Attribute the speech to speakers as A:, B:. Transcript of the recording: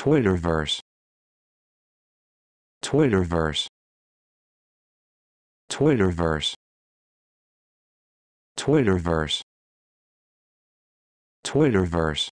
A: Twitterverse Twitterverse Twitterverse Twitterverse Twitterverse